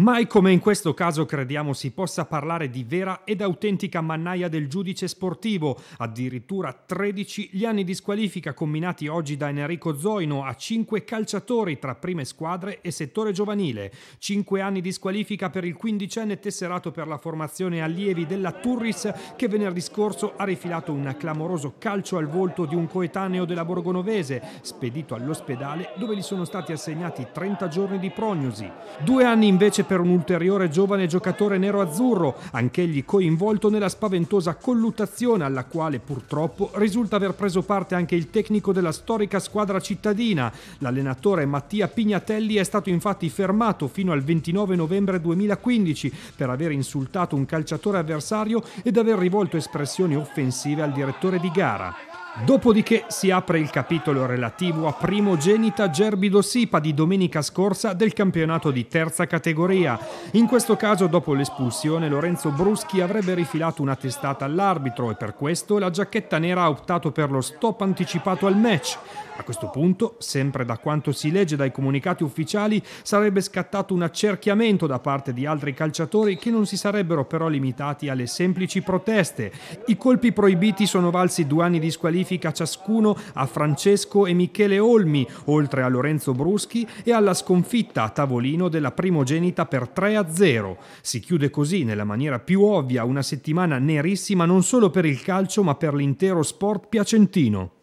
Mai come in questo caso crediamo si possa parlare di vera ed autentica mannaia del giudice sportivo, addirittura 13 gli anni di squalifica combinati oggi da Enrico Zoino a 5 calciatori tra prime squadre e settore giovanile, 5 anni di squalifica per il quindicenne tesserato per la formazione allievi della Turris che venerdì scorso ha rifilato un clamoroso calcio al volto di un coetaneo della Borgonovese, spedito all'ospedale dove gli sono stati assegnati 30 giorni di prognosi. Due anni invece per un ulteriore giovane giocatore nero-azzurro, anch'egli coinvolto nella spaventosa colluttazione alla quale purtroppo risulta aver preso parte anche il tecnico della storica squadra cittadina. L'allenatore Mattia Pignatelli è stato infatti fermato fino al 29 novembre 2015 per aver insultato un calciatore avversario ed aver rivolto espressioni offensive al direttore di gara. Dopodiché si apre il capitolo relativo a primogenita Gerbido Sipa di domenica scorsa del campionato di terza categoria. In questo caso, dopo l'espulsione, Lorenzo Bruschi avrebbe rifilato una testata all'arbitro e per questo la giacchetta nera ha optato per lo stop anticipato al match. A questo punto, sempre da quanto si legge dai comunicati ufficiali, sarebbe scattato un accerchiamento da parte di altri calciatori che non si sarebbero però limitati alle semplici proteste. I colpi proibiti sono valsi due anni di squalificazione qualifica ciascuno a Francesco e Michele Olmi, oltre a Lorenzo Bruschi e alla sconfitta a tavolino della primogenita per 3-0. Si chiude così nella maniera più ovvia una settimana nerissima non solo per il calcio ma per l'intero sport piacentino.